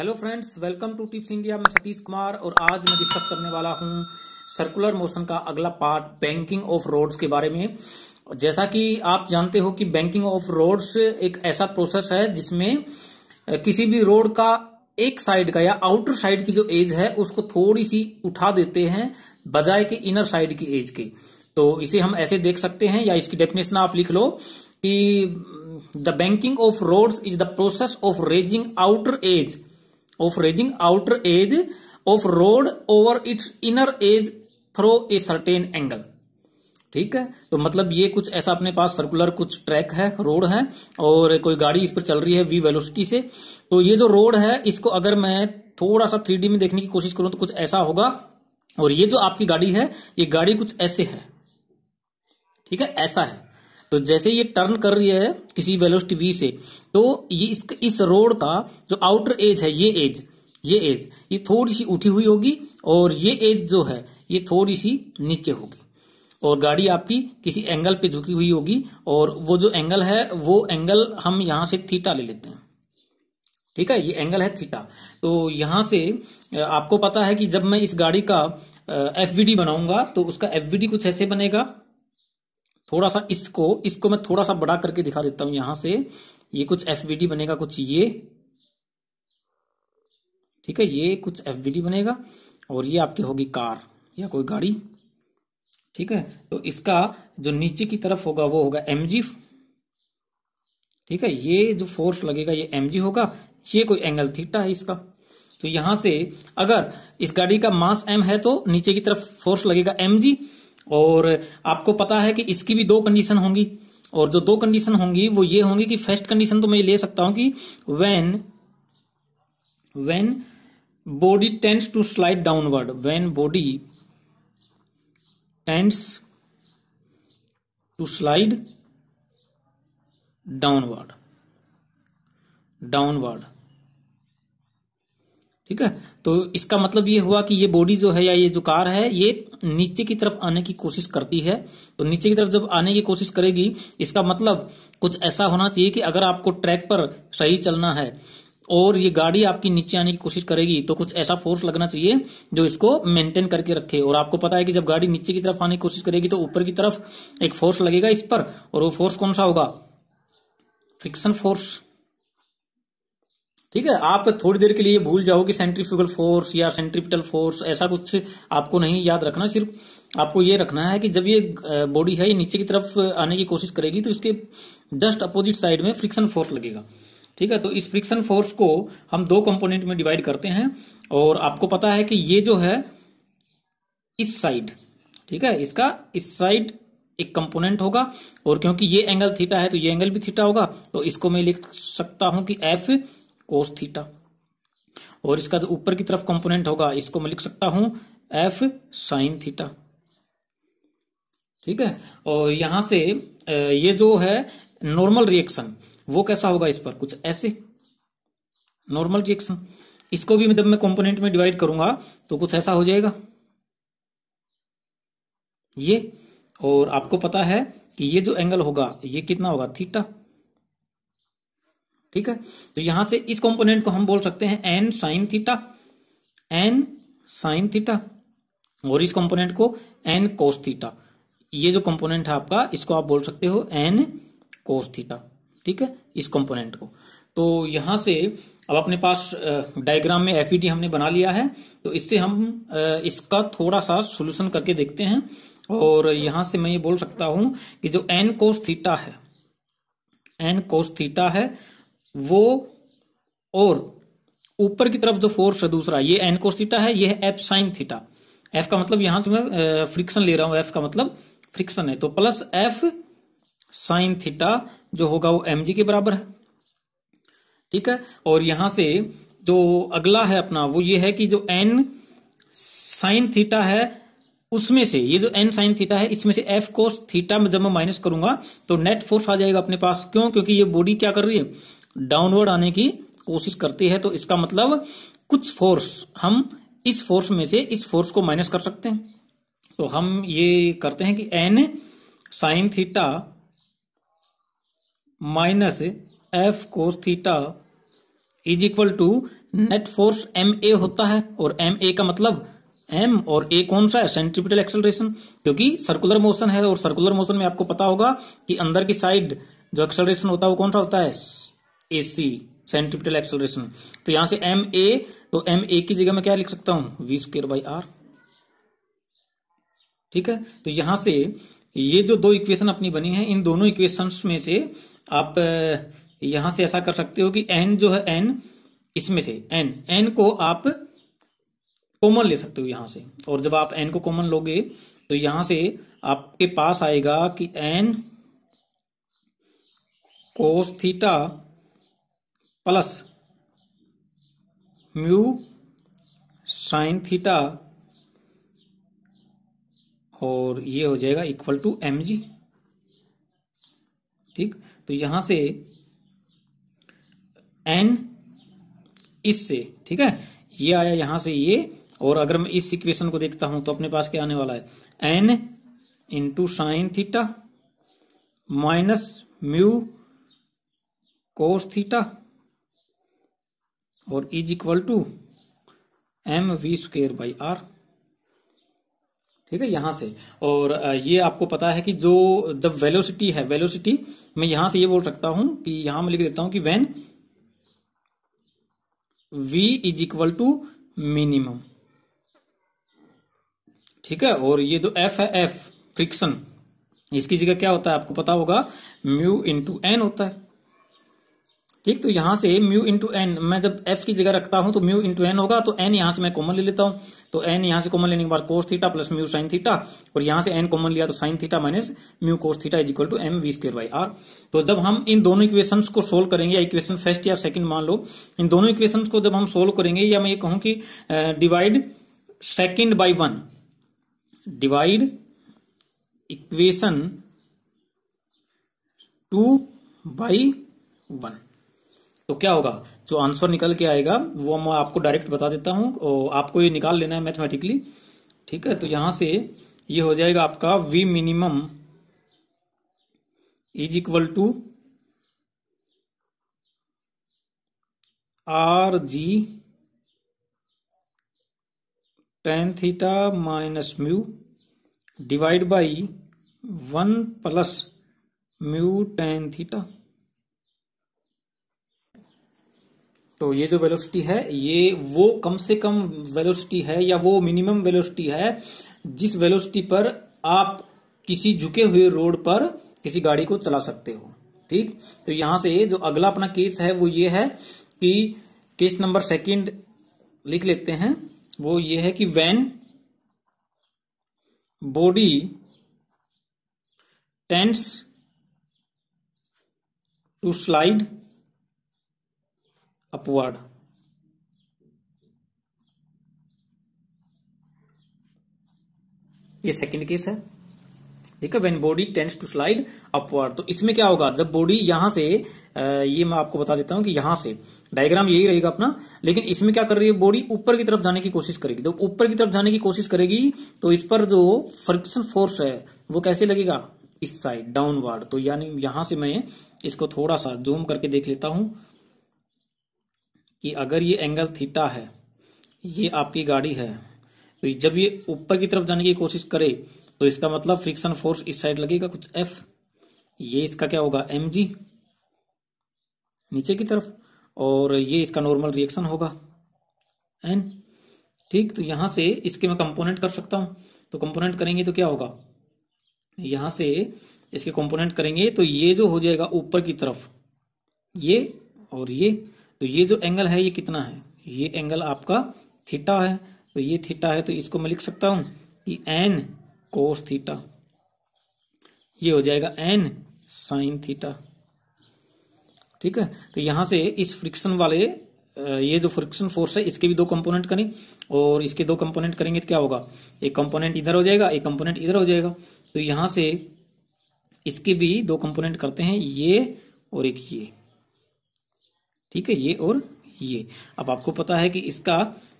hello friends welcome to tips India मैं सतीश कुमार और आज मैं डिस्कस करने वाला हूं सर्कुलर मोशन का अगला पार्ट बैंकिंग ऑफ रोड्स के बारे में जैसा कि आप जानते हो कि बैंकिंग ऑफ रोड्स एक ऐसा प्रोसेस है जिसमें किसी भी रोड का एक साइड का या आउटर साइड की जो एज है उसको थोड़ी सी उठा देते हैं बजाय के इनर साइड की एज के तो इसे हम ऐसे देख सकते हैं या इसकी डेफिनेशन आप लिख लो कि the banking of roads is the process of raising outer edge of raising outer edge of road over its inner edge through a certain angle ठीक है तो मतलब ये कुछ ऐसा अपने पास सर्कुलर कुछ ट्रैक है रोड है और कोई गाड़ी इस पर चल रही है वी वेलोसिटी से तो ये जो रोड है इसको अगर मैं थोड़ा सा थ्री में देखने की कोशिश करूं तो कुछ ऐसा होगा और ये जो आपकी गाड़ी है ये गाड़ी कुछ ऐसे है ठीक है ऐसा है तो जैसे ये टर्न कर रही है किसी वेलोसिटी वी से तो ये इस, इस रोड का जो आउटर एज है ये एज ये एज ये थोड़ी सी उठी हुई होगी और ये एज जो है ये थोड़ी सी नीचे होगी और गाड़ी आपकी किसी एंगल पे झुकी हुई होगी और वो जो एंगल है वो एंगल हम यहां से थीटा ले लेते हैं ठीक है ये एंगल है थीटा तो यहां से आपको पता है कि जब मैं इस गाड़ी का एफ बनाऊंगा तो उसका एफ कुछ ऐसे बनेगा थोड़ा सा इसको इसको मैं थोड़ा सा बड़ा करके दिखा देता हूं यहां से ये कुछ एफ बनेगा कुछ ये ठीक है ये कुछ एफ बनेगा और ये आपकी होगी कार या कोई गाड़ी ठीक है तो इसका जो नीचे की तरफ होगा वो होगा एम ठीक है ये जो फोर्स लगेगा ये एम होगा ये कोई एंगल थीटा है इसका तो यहां से अगर इस गाड़ी का मास एम है तो नीचे की तरफ फोर्स लगेगा एम जी और आपको पता है कि इसकी भी दो कंडीशन होंगी और जो दो कंडीशन होंगी वो ये होंगी कि फर्स्ट कंडीशन तो मैं ले सकता हूं कि when when body tends to slide downward when body tends to slide downward downward ठीक है तो इसका मतलब ये हुआ कि ये बॉडी जो है या ये जो कार है ये नीचे की तरफ आने की कोशिश करती है तो नीचे की तरफ जब आने की कोशिश करेगी इसका मतलब कुछ ऐसा होना चाहिए कि अगर आपको ट्रैक पर सही चलना है और ये गाड़ी आपकी नीचे आने की कोशिश करेगी तो कुछ ऐसा फोर्स लगना चाहिए जो इसको मेंटेन करके रखे और आपको पता है कि जब गाड़ी नीचे की तरफ आने की कोशिश करेगी तो ऊपर की तरफ एक फोर्स लगेगा इस पर और वो फोर्स कौन सा होगा फ्रिक्शन फोर्स ठीक है आप थोड़ी देर के लिए भूल जाओ कि सेंट्रीफ्यूगल फोर्स या सेंट्रीपिटल फोर्स ऐसा कुछ आपको नहीं याद रखना सिर्फ आपको ये रखना है कि जब ये बॉडी है ये नीचे की तरफ आने की कोशिश करेगी तो इसके जस्ट अपोजिट साइड में फ्रिक्शन फोर्स लगेगा ठीक है तो इस फ्रिक्शन फोर्स को हम दो कंपोनेंट में डिवाइड करते हैं और आपको पता है कि ये जो है इस साइड ठीक है इसका इस साइड एक कंपोनेंट होगा और क्योंकि ये एंगल थीटा है तो ये एंगल भी थीटा होगा तो इसको मैं लिख सकता हूं कि एफ कोस थीटा और इसका जो ऊपर की तरफ कंपोनेंट होगा इसको मैं लिख सकता हूं एफ साइन थीटा ठीक है और यहां से ये जो है नॉर्मल रिएक्शन वो कैसा होगा इस पर कुछ ऐसे नॉर्मल रिएक्शन इसको भी मतलब मैं कंपोनेंट में डिवाइड करूंगा तो कुछ ऐसा हो जाएगा ये और आपको पता है कि ये जो एंगल होगा ये कितना होगा थीटा ठीक है तो यहां से इस कंपोनेंट को हम बोल सकते हैं N sine theta N sine theta और इस कंपोनेंट को एन कोस थीटा ये जो कंपोनेंट है आपका इसको आप बोल सकते हो एन कोस थीटा ठीक है इस कंपोनेंट को तो यहां से अब अपने पास डायग्राम में एफ e हमने बना लिया है तो इससे हम इसका थोड़ा सा सोल्यूशन करके देखते हैं और यहां से मैं ये बोल सकता हूं कि जो एन कोस थीटा है एन कोस थीटा है वो और ऊपर की तरफ जो फोर्स है दूसरा ये एन कोर्सिटा थीटा है ये है एफ साइन थीटा एफ का मतलब यहां से मैं फ्रिक्शन ले रहा हूं एफ का मतलब फ्रिक्शन है तो प्लस एफ साइन थीटा जो होगा वो एम जी के बराबर है ठीक है और यहां से जो अगला है अपना वो ये है कि जो एन साइन थीटा है उसमें से ये जो एन साइन थीटा है इसमें से एफ कोस थीटा में जब मैं माइनस करूंगा तो नेट फोर्स आ जाएगा अपने पास क्यों क्योंकि ये बॉडी क्या कर रही है डाउनवर्ड आने की कोशिश करती है तो इसका मतलब कुछ फोर्स हम इस फोर्स में से इस फोर्स को माइनस कर सकते हैं तो हम ये करते हैं कि N sine theta minus F cos theta is equal to net force M A होता है और एम ए का मतलब एम और ए कौन सा है सेंट्रिपिटल एक्सेलरेशन क्योंकि सर्कुलर मोशन है और सर्कुलर मोशन में आपको पता होगा कि अंदर की साइड जो एक्सेलरेशन होता है वो कौन सा होता है ए सी सेंट्रिपिटल एक्सलेशन तो यहां से एम ए तो एम ए की जगह मैं क्या लिख सकता हूं वी स्क्र बाई आर ठीक है तो यहां से ये जो दो इक्वेशन अपनी बनी है इन दोनों इक्वेशंस में से आप यहां से ऐसा कर सकते हो कि एन जो है एन इसमें से एन एन को आप कॉमन ले सकते हो यहां से और जब आप एन को कॉमन लोगे तो यहां से आपके पास आएगा कि N cos theta plus mu sine theta और ये हो जाएगा इक्वल टू एम जी ठीक तो यहां से एन इससे ठीक है ये आया यहां से ये और अगर मैं इस इक्वेशन को देखता हूं तो अपने पास क्या आने वाला है N into sine theta minus mu cos theta और is equal to M V square by R ठीक है यहां से और ये आपको पता है कि जो जब वेलोसिटी है वेलोसिटी मैं यहां से ये बोल सकता हूं कि यहां मैं लिख देता हूं कि when v is equal to minimum ठीक है और ये जो f है एफ फ्रिक्शन इसकी जगह क्या होता है आपको पता होगा म्यू इंटू एन होता है ठीक तो यहां से म्यू इंटू एन मैं जब एफ की जगह रखता हूं तो म्यू इंटू एन होगा तो एन यहां से मैं कॉमन ले लेता हूं तो एन यहां से कॉमन लेने के बाद cos theta plus mu sine theta और यहां से एन कॉमन लिया तो sine theta minus mu cos theta is equal to M V square by R तो जब हम इन दोनों इक्वेशन को सोल्व करेंगे या इक्वेशन फर्स्ट या सेकंड मान लो इन दोनों इक्वेशन को जब हम सोल्व करेंगे या मैं ये कहूं कि divide second by one divide equation two by one तो क्या होगा जो आंसर निकल के आएगा वो मैं आपको डायरेक्ट बता देता हूँ और आपको ये निकाल लेना है मैथमेटिकली ठीक है तो यहां से ये हो जाएगा आपका V minimum is equal to R G tan theta minus mu divide by one plus mu tan theta तो ये जो वेलोसिटी है ये वो कम से कम वेलोसिटी है या वो मिनिमम वेलोसिटी है जिस वेलोसिटी पर आप किसी झुके हुए रोड पर किसी गाड़ी को चला सकते हो ठीक तो यहां से जो अगला अपना केस है वो ये है कि केस नंबर सेकंड लिख लेते हैं वो ये है कि when body tends to slide upward ये सेकंड केस है ठीक है when body tends to slide upward तो इसमें क्या होगा जब बॉडी यहां से ये मैं आपको बता देता हूं कि यहां से डायग्राम यही रहेगा अपना लेकिन इसमें क्या कर रही है बॉडी ऊपर की तरफ जाने की कोशिश करेगी तो ऊपर की तरफ जाने की कोशिश करेगी तो इस पर जो फ्रिक्शन फोर्स है वो कैसे लगेगा इस साइड डाउनवर्ड तो यानी यहां से मैं इसको थोड़ा सा जूम करके देख लेता हूं कि अगर ये एंगल थीटा है ये आपकी गाड़ी है तो जब ये ऊपर की तरफ जाने की कोशिश करे तो इसका मतलब फ्रिक्शन फोर्स इस साइड लगेगा कुछ एफ ये इसका क्या होगा एम जी नीचे की तरफ और ये इसका नॉर्मल रिएक्शन होगा एन ठीक तो यहां से इसके मैं कंपोनेंट कर सकता हूं तो कंपोनेंट करेंगे तो क्या होगा यहां से इसके कंपोनेंट करेंगे तो ये जो हो जाएगा ऊपर की तरफ ये और ये तो ये जो एंगल है ये कितना है ये एंगल आपका थीटा है तो ये थीटा है तो इसको मैं लिख सकता हूं कि एन कोस थीटा ये हो जाएगा एन साइन थीटा ठीक है तो यहां से इस फ्रिक्शन वाले ये जो फ्रिक्शन फोर्स है इसके भी दो कंपोनेंट करें और इसके दो कंपोनेंट करेंगे तो क्या होगा एक कंपोनेंट इधर हो जाएगा एक कंपोनेंट इधर हो जाएगा तो यहां से इसके भी दो कंपोनेंट करते हैं ये और एक ये ठीक है ये और ये अब आपको पता है कि इसका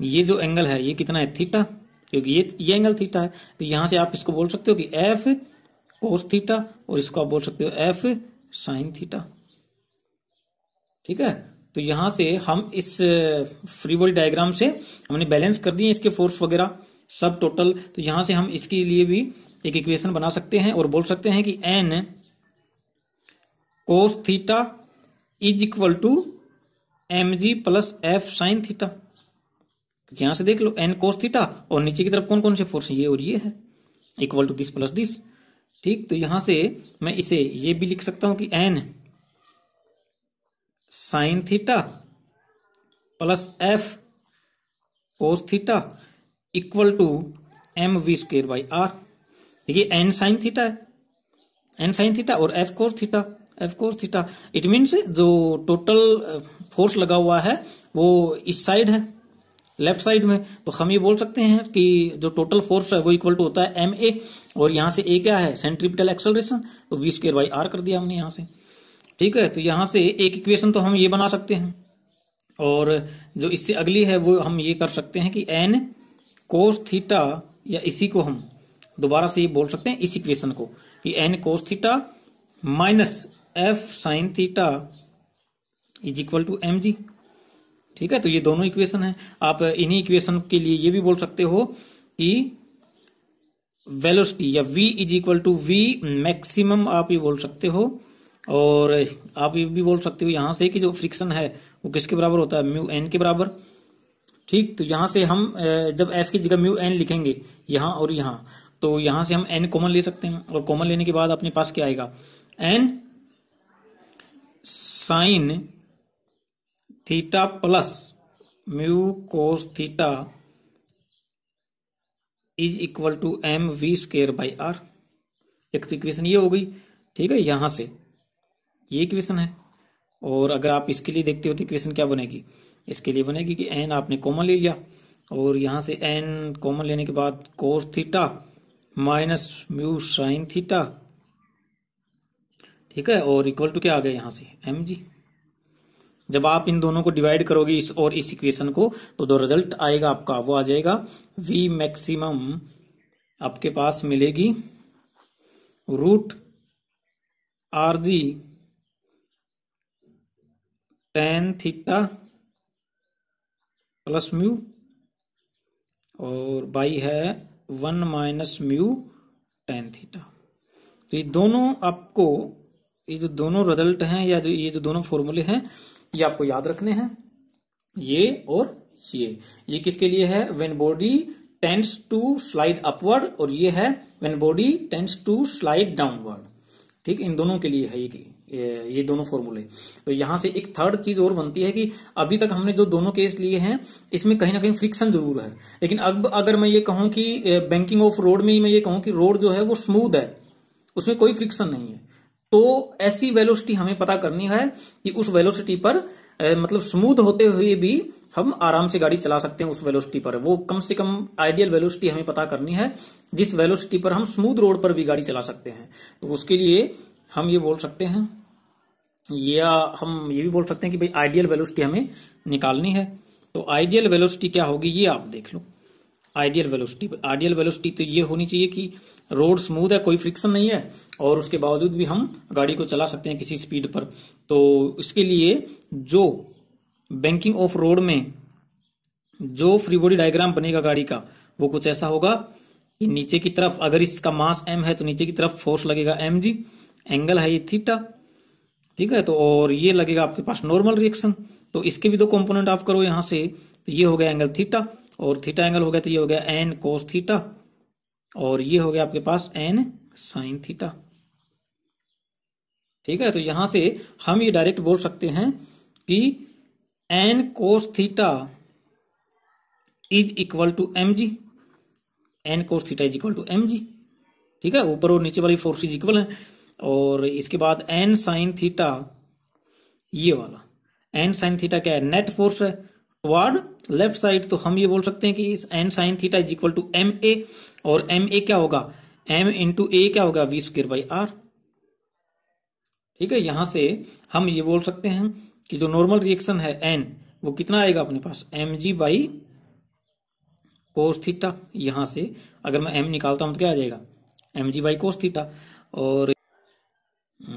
ये जो एंगल है ये कितना है थीटा क्योंकि ये ये एंगल थीटा है तो यहां से आप इसको बोल सकते हो कि एफ कोस थीटा और इसको आप बोल सकते हो एफ साइन थीटा ठीक है तो यहां से हम इस फ्री डायग्राम से हमने बैलेंस कर दिए इसके फोर्स वगैरह सब टोटल तो यहां से हम इसके लिए भी एक इक्वेशन बना सकते हैं और बोल सकते हैं कि N cos theta is equal to M G plus F sine theta यहां से देख लो एन कोस थीटा और नीचे की तरफ कौन कौन से फोर्स ये और ये है equal to this plus this ठीक तो यहां से मैं इसे ये भी लिख सकता हूं कि N sine theta plus F cos theta equal to M V square by R देखिए एन साइन थीटा है एन साइन थीटा और F cos theta cos theta it means जो टोटल फोर्स uh, लगा हुआ है वो इस साइड है लेफ्ट साइड में तो हम ये बोल सकते हैं कि जो टोटल फोर्स है वो इक्वल टू होता है एम ए और यहां से ए क्या है सेंट्रिपिटल एक्सलरेशन तो बी स्केयर बाई आर कर दिया हमने यहां से ठीक है तो यहां से एक इक्वेशन तो हम ये बना सकते हैं और जो इससे अगली है वो हम ये कर सकते हैं कि एन कोस थीटा या इसी को हम दोबारा से ये बोल सकते हैं इस इक्वेशन को कि N cos theta minus F sine theta is equal to M G ठीक है तो ये दोनों इक्वेशन है आप इन्हीं इक्वेशन के लिए ये भी बोल सकते हो कि वेलोसिटी या V is equal to V maximum आप ये बोल सकते हो और आप ये भी बोल सकते हो यहां से कि जो फ्रिक्शन है वो किसके बराबर होता है म्यू एन के बराबर ठीक तो यहां से हम जब एफ की जगह म्यू एन लिखेंगे यहां और यहां तो यहां से हम एन कॉमन ले सकते हैं और कॉमन लेने के बाद अपने पास क्या आएगा N sine theta plus mu cos theta is equal to M V square by R एक इक्वेशन तो ये हो गई ठीक है यहां से ये इक्वेशन है और अगर आप इसके लिए देखते हो तो इक्वेशन क्या बनेगी इसके लिए बनेगी कि एन आपने कॉमन ले लिया और यहां से एन कॉमन लेने के बाद cos theta minus mu sine theta ठीक है और इक्वल टू क्या आ गया यहां से एम जी जब आप इन दोनों को डिवाइड करोगे इस और इस इक्वेशन को तो दो रिजल्ट आएगा आपका वो आ जाएगा वी मैक्सिमम आपके पास मिलेगी root R G tan theta plus mu और बाई है one minus mu tan theta तो ये दोनों आपको ये जो दोनों रिजल्ट हैं या जो ये जो दोनों फॉर्मूले हैं ये आपको याद रखने हैं ये और ये ये किसके लिए है when body tends to slide upward और ये है when body tends to slide downward ठीक इन दोनों के लिए है ये ये दोनों फॉर्मूले तो यहां से एक थर्ड चीज और बनती है कि अभी तक हमने जो दोनों केस लिए हैं इसमें कहीं ना कहीं फ्रिक्शन जरूर है लेकिन अब अगर मैं ये कहूं कि बैंकिंग ऑफ रोड में ही मैं ये कहूं कि रोड जो है वो स्मूथ है उसमें कोई फ्रिक्शन नहीं है तो ऐसी वेलोसिटी हमें पता करनी है कि उस वेलोसिटी पर मतलब स्मूथ होते हुए भी हम आराम से गाड़ी चला सकते हैं उस वेलोसिटी पर वो कम से कम आइडियल वेलोसिटी हमें पता करनी है जिस वेलोसिटी पर हम स्मूथ रोड पर भी गाड़ी चला सकते हैं तो उसके लिए हम ये बोल सकते हैं या हम ये भी बोल सकते हैं कि भाई आइडियल वेलोसिटी हमें निकालनी है तो आइडियल वेलोसिटी क्या होगी ये आप देख लो आइडियल वेलोसिटी आइडियल वेलोसिटी तो ये होनी चाहिए कि रोड स्मूथ है कोई फ्रिक्शन नहीं है और उसके बावजूद भी हम गाड़ी को चला सकते हैं किसी स्पीड पर तो इसके लिए जो बैंकिंग ऑफ रोड में जो फ्री बॉडी डायग्राम बनेगा गाड़ी का वो कुछ ऐसा होगा कि नीचे की तरफ अगर इसका मास एम है तो नीचे की तरफ फोर्स लगेगा एम जी एंगल है ये थीटा ठीक है तो और ये लगेगा आपके पास नॉर्मल रिएक्शन तो इसके भी दो कंपोनेंट आप करो यहां से तो ये हो गया एंगल थीटा और थीटा एंगल हो गया तो ये हो गया एन कोस थीटा और ये हो गया आपके पास एन साइन थीटा ठीक है तो यहां से हम ये डायरेक्ट बोल सकते हैं कि N cos theta is equal to M G N cos theta is equal to M G ठीक है ऊपर और नीचे वाली फोर्स इज इक्वल है और इसके बाद एन साइन थीटा ये वाला एन साइन थीटा क्या है नेट फोर्स है टुवार्ड लेफ्ट साइड तो हम ये बोल सकते हैं कि इस N sine theta is equal to M A और एम ए क्या होगा एम इंटू ए क्या होगा वी स्क्र बाई आर ठीक है यहां से हम ये बोल सकते हैं कि जो नॉर्मल रिएक्शन है एन वो कितना आएगा अपने पास M G by cos theta यहां से अगर मैं एम निकालता हूं तो क्या आ जाएगा M G by cos theta और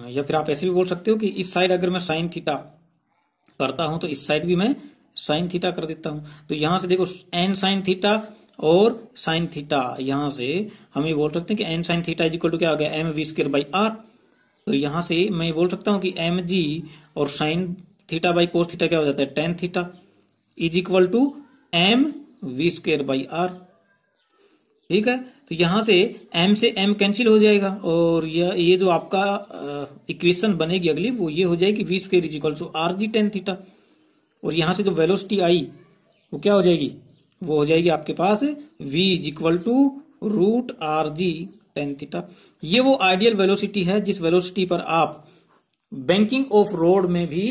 या फिर आप ऐसे भी बोल सकते हो कि इस साइड अगर मैं साइन थीटा करता हूं तो इस साइड भी मैं साइन थीटा कर देता हूं तो यहां से देखो एन साइन थीटा और साइन थीटा यहां से हम ये बोल सकते हैं कि N sine theta is equal to क्या आ गया M V square by R तो यहां से मैं बोल सकता हूं कि एम जी और sine theta by cos theta क्या हो जाता है tan theta is equal to M V square by R ठीक है तो यहां से एम से एम कैंसिल हो जाएगा और यह ये जो आपका इक्वेशन बनेगी अगली वो ये हो जाएगी V square is equal to R G tan theta और यहां से जो वेलोसिटी आई वो क्या हो जाएगी वो हो जाएगी आपके पास v is equal to root R G tan theta ये वो आइडियल वेलोसिटी है जिस वेलोसिटी पर आप बैंकिंग ऑफ रोड में भी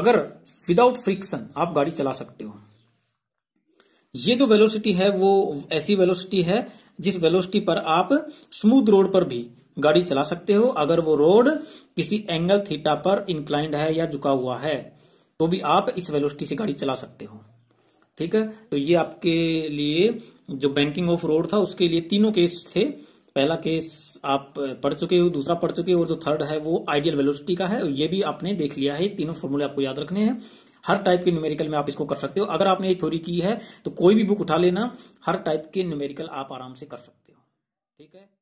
अगर विदाउट फ्रिक्शन आप गाड़ी चला सकते हो ये जो वेलोसिटी है वो ऐसी वेलोसिटी है जिस वेलोसिटी पर आप स्मूथ रोड पर भी गाड़ी चला सकते हो अगर वो रोड किसी एंगल थीटा पर इंक्लाइंड है या झुका हुआ है तो भी आप इस वेलोसिटी से गाड़ी चला सकते हो ठीक है तो ये आपके लिए जो बैंकिंग ऑफ रोड था उसके लिए तीनों केस थे पहला केस आप पढ़ चुके हो दूसरा पढ़ चुके हो और जो थर्ड है वो आइडियल वेलोसिटी का है ये भी आपने देख लिया है तीनों फॉर्मूले आपको याद रखने हैं हर टाइप के न्यूमेरिकल में आप इसको कर सकते हो अगर आपने ये थ्योरी की है तो कोई भी बुक उठा लेना हर टाइप के न्यूमेरिकल आप आराम से कर सकते हो ठीक है